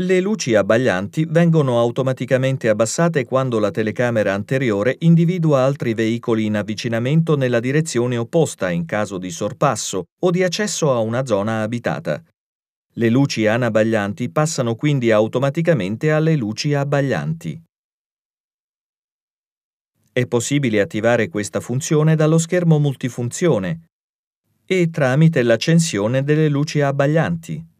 Le luci abbaglianti vengono automaticamente abbassate quando la telecamera anteriore individua altri veicoli in avvicinamento nella direzione opposta in caso di sorpasso o di accesso a una zona abitata. Le luci anabaglianti passano quindi automaticamente alle luci abbaglianti. È possibile attivare questa funzione dallo schermo multifunzione e tramite l'accensione delle luci abbaglianti.